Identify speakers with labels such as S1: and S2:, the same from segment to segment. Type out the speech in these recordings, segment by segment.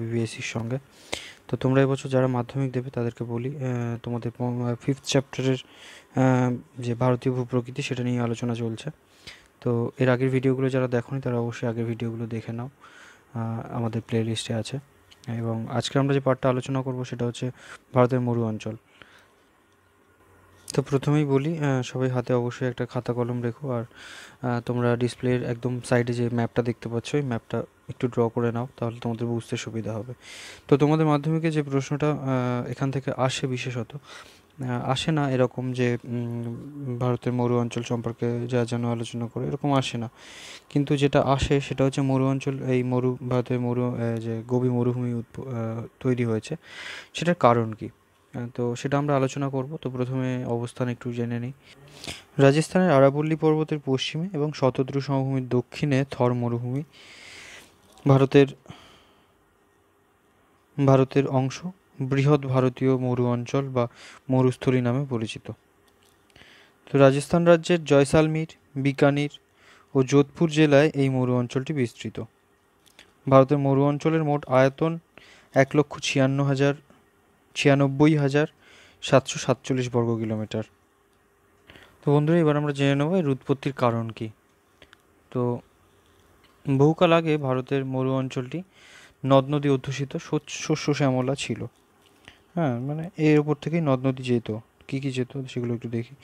S1: বিবিএসসির সঙ্গে তো তোমরা এবছর যারা মাধ্যমিক দেবে তাদেরকে বলি তোমাদের ফিফথ চ্যাপ্টারের যে ভারতীয় ভূপ্রকৃতি সেটা নিয়ে আলোচনা চলছে তো এর আগের ভিডিওগুলো যারা দেখোনি তারা অবশ্যই আগের ভিডিওগুলো দেখে নাও আমাদের প্লে আছে এবং আজকে আমরা যে পার্টটা আলোচনা করব সেটা হচ্ছে ভারতের মরু অঞ্চল তো প্রথমেই বলি সবাই হাতে অবশ্যই একটা খাতা কলম রেখো আর তোমরা ডিসপ্লের একদম সাইডে যে ম্যাপটা দেখতে পাচ্ছ ওই ম্যাপটা একটু ড্র করে নাও তাহলে তোমাদের বুঝতে সুবিধা হবে তো তোমাদের মাধ্যমিকে যে প্রশ্নটা এখান থেকে আসে বিশেষত আসে না এরকম যে ভারতের মরু অঞ্চল সম্পর্কে যা যেন আলোচনা করে এরকম আসে না কিন্তু যেটা আসে সেটা হচ্ছে মরু অঞ্চল এই মরু ভারতের মরু যে গভীর মরুভূমি তৈরি হয়েছে সেটার কারণ কী তো সেটা আমরা আলোচনা করব তো প্রথমে অবস্থান একটু জেনে নিই রাজস্থানের আরাবল্লী পর্বতের পশ্চিমে এবং শতদ্রু সমভূমির দক্ষিণে থর মরুভূমি ভারতের ভারতের অংশ বৃহৎ ভারতীয় মরু অঞ্চল বা মরুস্থলী নামে পরিচিত তো রাজস্থান রাজ্যের জয়সালমীর বিকানির ও যোধপুর জেলায় এই মরু অঞ্চলটি বিস্তৃত ভারতের মরু অঞ্চলের মোট আয়তন এক লক্ষ ছিয়ান্ন হাজার ছিয়ানব্বই হাজার সাতশো সাতচল্লিশ বর্গ কিলোমিটার তো বন্ধুরা এবার আমরা জেনে নেব এর উৎপত্তির কারণ কি তো বহুকাল আগে ভারতের মরু অঞ্চলটি নদ নদী অধ্যুষিত শস্য শ্যামলা ছিল হ্যাঁ মানে এর ওপর থেকেই নদ নদী যেত কী কী যেত সেগুলো একটু দেখি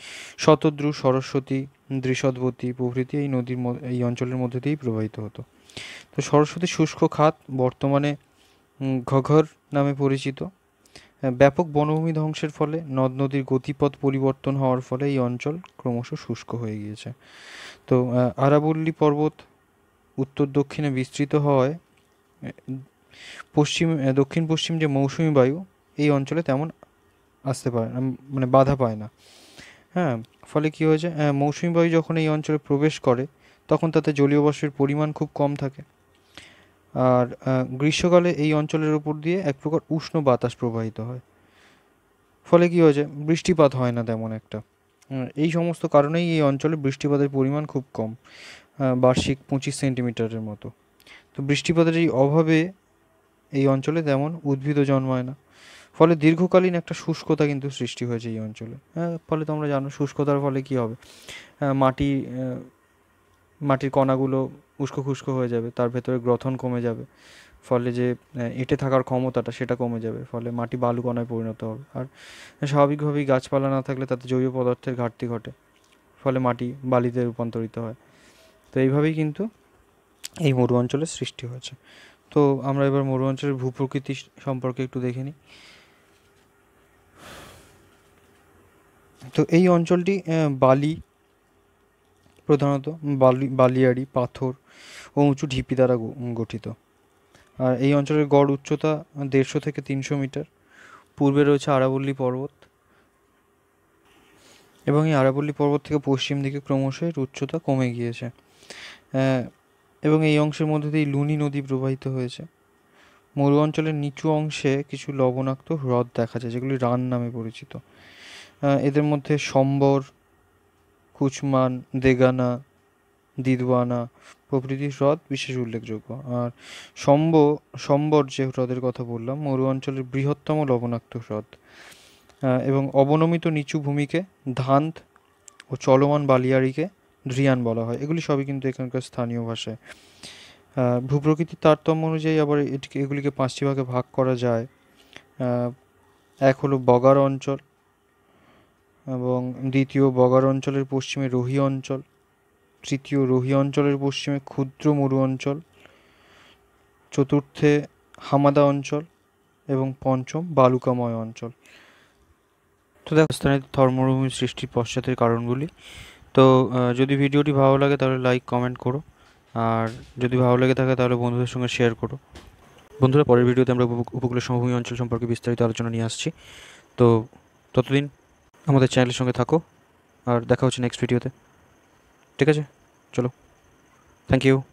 S1: শতদ্রু সরস্বতী দৃশদবতী প্রভৃতি এই নদীর এই অঞ্চলের মধ্যে দিয়েই প্রবাহিত হতো তো সরস্বতী শুষ্ক খাত বর্তমানে ঘঘর নামে পরিচিত হ্যাঁ, ব্যাপক বনভূমি ধ্বংসের ফলে নদ নদীর গতিপথ পরিবর্তন হওয়ার ফলে এই অঞ্চল ক্রমশ শুষ্ক হয়ে গিয়েছে তো আরাবল্লী পর্বত উত্তর দক্ষিণে বিস্তৃত হওয়ায় পশ্চিম দক্ষিণ পশ্চিম যে মৌসুমি বায়ু এই অঞ্চলে তেমন আসতে পারে না মানে বাধা পায় না হ্যাঁ ফলে কী হয়েছে মৌসুমি বায়ু যখন এই অঞ্চলে প্রবেশ করে তখন তাতে জলীয় বাষ্পের পরিমাণ খুব কম থাকে আর গ্রীষ্মকালে এই অঞ্চলের উপর দিয়ে এক প্রকার উষ্ণ বাতাস প্রবাহিত হয় ফলে কি হয়েছে বৃষ্টিপাত হয় না তেমন একটা এই সমস্ত কারণেই এই অঞ্চলে বৃষ্টিপাতের পরিমাণ খুব কম বার্ষিক পঁচিশ সেন্টিমিটারের মতো তো বৃষ্টিপাতের এই অভাবে এই অঞ্চলে তেমন উদ্ভিদও জন্মায় না ফলে দীর্ঘকালীন একটা শুষ্কতা কিন্তু সৃষ্টি হয়েছে এই অঞ্চলে হ্যাঁ ফলে তোমরা জানো শুষ্কতার ফলে কি হবে মাটি মাটির কণাগুলো উস্কো খুস্কো হয়ে যাবে তার ভেতরে গ্রথন কমে যাবে ফলে যে এঁটে থাকার ক্ষমতাটা সেটা কমে যাবে ফলে মাটি বালুকণায় পরিণত হবে আর স্বাভাবিকভাবেই গাছপালা না থাকলে তাতে জৈব পদার্থের ঘাটতি ঘটে ফলে মাটি বালিতে রূপান্তরিত হয় তো এইভাবেই কিন্তু এই মরু অঞ্চলের সৃষ্টি হয়েছে তো আমরা এবার মরু অঞ্চলের ভূপ্রকৃতি সম্পর্কে একটু দেখে নিই তো এই অঞ্চলটি বালি প্রধানত বালি বালিয়াড়ি পাথর ও উঁচু ঢিপি দ্বারা গঠিত আর এই অঞ্চলের গড় উচ্চতা দেড়শো থেকে তিনশো মিটার পূর্বে রয়েছে আরাবল্লী পর্বত এবং এই আরাবল্লী পর্বত থেকে পশ্চিম দিকে ক্রমশ এর উচ্চতা কমে গিয়েছে এবং এই অংশের মধ্যে দিয়ে লুনি নদী প্রবাহিত হয়েছে মরু অঞ্চলের নিচু অংশে কিছু লবণাক্ত হ্রদ দেখা যায় যেগুলি রান নামে পরিচিত এদের মধ্যে সম্বর কুচমান দেগানা দিদওয়ানা প্রভৃতি হ্রদ বিশেষ উল্লেখযোগ্য আর সম্ব সম্বর যে হ্রদের কথা বললাম মরু অঞ্চলের বৃহত্তম লবণাক্ত হ্রদ এবং অবনমিত নিচু ভূমিকে ধান্ত ও চলমান বালিয়ারিকে ধ্রিয়ান বলা হয় এগুলি সবই কিন্তু এখানকার স্থানীয় ভাষায় ভূপ্রকৃতির তারতম্য অনুযায়ী আবার এটিকে এগুলিকে পাঁচটি ভাগে ভাগ করা যায় এক হলো বগার অঞ্চল এবং দ্বিতীয় বগার অঞ্চলের পশ্চিমে রোহি অঞ্চল তৃতীয় রোহি অঞ্চলের পশ্চিমে ক্ষুদ্র মরু অঞ্চল চতুর্থে হামাদা অঞ্চল এবং পঞ্চম বালুকাময় অঞ্চল তো দেখো স্থানীয় ধর্মভূমির সৃষ্টির পশ্চাতের কারণগুলি তো যদি ভিডিওটি ভালো লাগে তাহলে লাইক কমেন্ট করো আর যদি ভালো লেগে থাকে তাহলে বন্ধুদের সঙ্গে শেয়ার করো বন্ধুরা পরের ভিডিওতে আমরা উপকূলের সমভূমি অঞ্চল সম্পর্কে বিস্তারিত আলোচনা নিয়ে আসছি তো ততদিন আমাদের চ্যানেলের সঙ্গে থাকো আর দেখা হচ্ছে নেক্সট ভিডিওতে ঠিক আছে চলো থ্যাংক ইউ